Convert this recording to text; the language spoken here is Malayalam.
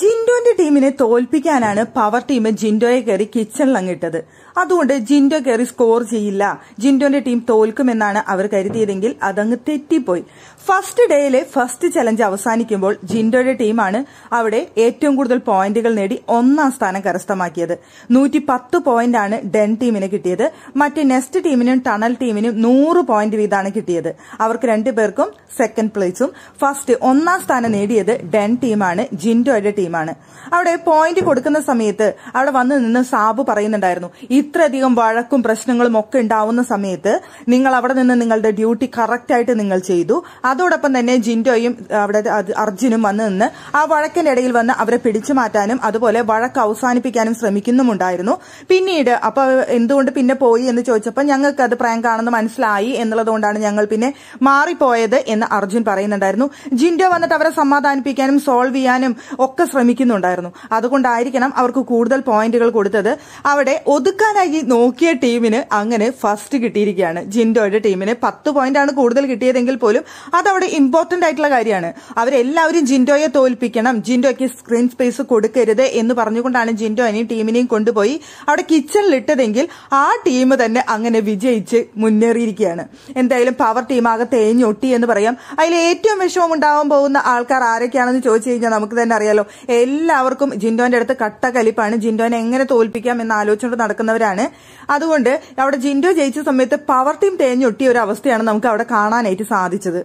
ജിൻഡോന്റെ ടീമിനെ തോൽപ്പിക്കാനാണ് പവർ ടീം ജിൻഡോയെ കയറി കിച്ചണിൽ അങ്ങിട്ടത് അതുകൊണ്ട് ജിൻഡോ കയറി സ്കോർ ചെയ്യില്ല ജിൻഡോന്റെ ടീം തോൽക്കുമെന്നാണ് അവർ കരുതിയതെങ്കിൽ അതങ്ങ് തെറ്റിപ്പോയി ഫസ്റ്റ് ഡേയിലെ ഫസ്റ്റ് ചലഞ്ച് അവസാനിക്കുമ്പോൾ ജിൻഡോയുടെ ടീമാണ് അവിടെ ഏറ്റവും കൂടുതൽ പോയിന്റുകൾ നേടി ഒന്നാം സ്ഥാനം കരസ്ഥമാക്കിയത് നൂറ്റി പത്ത് പോയിന്റാണ് ഡെൻ ടീമിന് കിട്ടിയത് മറ്റ് നെസ്റ്റ് ടീമിനും ടണൽ ടീമിനും നൂറ് പോയിന്റ് വീതമാണ് കിട്ടിയത് അവർക്ക് രണ്ടുപേർക്കും സെക്കൻഡ് പ്ലേസും ഫസ്റ്റ് ഒന്നാം സ്ഥാനം നേടിയത് ഡെൻ ടീമാണ് ജിൻഡോയുടെ ടീമാണ് അവിടെ പോയിന്റ് കൊടുക്കുന്ന സമയത്ത് അവിടെ വന്ന് നിന്ന് സാബു പറയുന്നുണ്ടായിരുന്നു ഇത്രയധികം വഴക്കും പ്രശ്നങ്ങളും ഒക്കെ ഉണ്ടാവുന്ന സമയത്ത് നിങ്ങൾ അവിടെ നിന്ന് നിങ്ങളുടെ ഡ്യൂട്ടി കറക്റ്റായിട്ട് നിങ്ങൾ ചെയ്തു അതോടൊപ്പം തന്നെ ജിൻഡോയും അവിടെ അർജുനും വന്ന് നിന്ന് ആ വഴക്കിന്റെ ഇടയിൽ വന്ന് അവരെ പിടിച്ചു മാറ്റാനും അതുപോലെ വഴക്ക് അവസാനിപ്പിക്കാനും ശ്രമിക്കുന്നുമുണ്ടായിരുന്നു പിന്നീട് അപ്പൊ എന്തുകൊണ്ട് പിന്നെ പോയി എന്ന് ചോദിച്ചപ്പോൾ ഞങ്ങൾക്ക് അത് പ്രാങ്ക് ആണെന്ന് മനസ്സിലായി എന്നുള്ളതുകൊണ്ടാണ് ഞങ്ങൾ പിന്നെ മാറിപ്പോയത് എന്ന് അർജുൻ പറയുന്നുണ്ടായിരുന്നു ജിൻഡോ വന്നിട്ട് അവരെ സമാധാനിപ്പിക്കാനും സോൾവ് ചെയ്യാനും ഒക്കെ ഒക്കെ ശ്രമിക്കുന്നുണ്ടായിരുന്നു അതുകൊണ്ടായിരിക്കണം അവർക്ക് കൂടുതൽ പോയിന്റുകൾ കൊടുത്തത് അവിടെ ഒതുക്കാനായി നോക്കിയ ടീമിന് അങ്ങനെ ഫസ്റ്റ് കിട്ടിയിരിക്കുകയാണ് ജിൻഡോയുടെ ടീമിന് പത്ത് ആണ് കൂടുതൽ കിട്ടിയതെങ്കിൽ പോലും അതവിടെ ഇമ്പോർട്ടന്റ് ആയിട്ടുള്ള കാര്യമാണ് അവരെല്ലാവരും ജിൻഡോയെ തോൽപ്പിക്കണം ജിൻഡോയ്ക്ക് സ്ക്രീൻ സ്പേസ് കൊടുക്കരുത് എന്ന് പറഞ്ഞുകൊണ്ടാണ് ജിൻഡോനെയും ടീമിനെയും കൊണ്ടുപോയി അവിടെ കിച്ചണിലിട്ടതെങ്കിൽ ആ ടീം തന്നെ അങ്ങനെ വിജയിച്ച് മുന്നേറിയിരിക്കുകയാണ് എന്തായാലും പവർ ടീം ആകെ തേഞ്ഞൊട്ടി എന്ന് പറയാം അതിൽ ഏറ്റവും വിഷമം ഉണ്ടാവാൻ പോകുന്ന ആൾക്കാർ ആരൊക്കെയാണെന്ന് ചോദിച്ചു കഴിഞ്ഞാൽ നമുക്ക് തന്നെ അറിയാലോ എല്ലാവർക്കും ജിൻഡോന്റെ അടുത്ത് കട്ട കലിപ്പാണ് ജിൻഡോനെ എങ്ങനെ തോൽപ്പിക്കാം എന്ന് ആലോചിച്ചുകൊണ്ട് നടക്കുന്നവരാണ് അതുകൊണ്ട് അവിടെ ജിൻഡോ ജയിച്ച സമയത്ത് പവർ ടീം തേഞ്ഞൊട്ടിയ ഒരു അവസ്ഥയാണ് നമുക്ക് അവിടെ കാണാനായിട്ട് സാധിച്ചത്